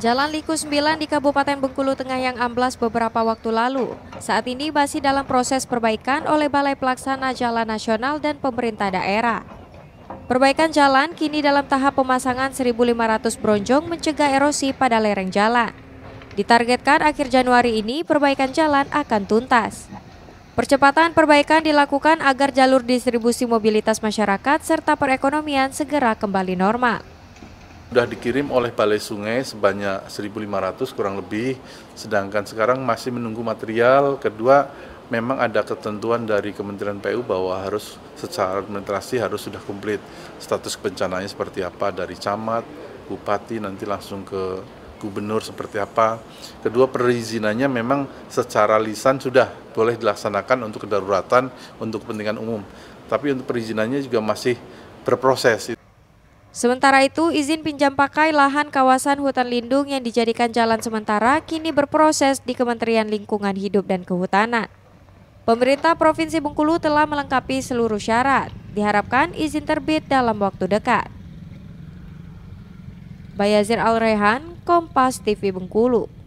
Jalan Liku 9 di Kabupaten Bengkulu Tengah yang amblas beberapa waktu lalu. Saat ini masih dalam proses perbaikan oleh Balai Pelaksana Jalan Nasional dan pemerintah daerah. Perbaikan jalan kini dalam tahap pemasangan 1.500 bronjong mencegah erosi pada lereng jalan. Ditargetkan akhir Januari ini perbaikan jalan akan tuntas. Percepatan perbaikan dilakukan agar jalur distribusi mobilitas masyarakat serta perekonomian segera kembali normal. Sudah dikirim oleh Balai Sungai sebanyak 1.500 kurang lebih, sedangkan sekarang masih menunggu material. Kedua, memang ada ketentuan dari Kementerian PU bahwa harus secara administrasi harus sudah komplit status kebencananya seperti apa dari camat, bupati nanti langsung ke gubernur seperti apa. Kedua perizinannya memang secara lisan sudah boleh dilaksanakan untuk kedaruratan untuk kepentingan umum. Tapi untuk perizinannya juga masih berproses. Sementara itu, izin pinjam pakai lahan kawasan hutan lindung yang dijadikan jalan sementara kini berproses di Kementerian Lingkungan Hidup dan Kehutanan. Pemerintah Provinsi Bengkulu telah melengkapi seluruh syarat. Diharapkan izin terbit dalam waktu dekat. Bayazir Al-Rehan, Kompas TV Bengkulu.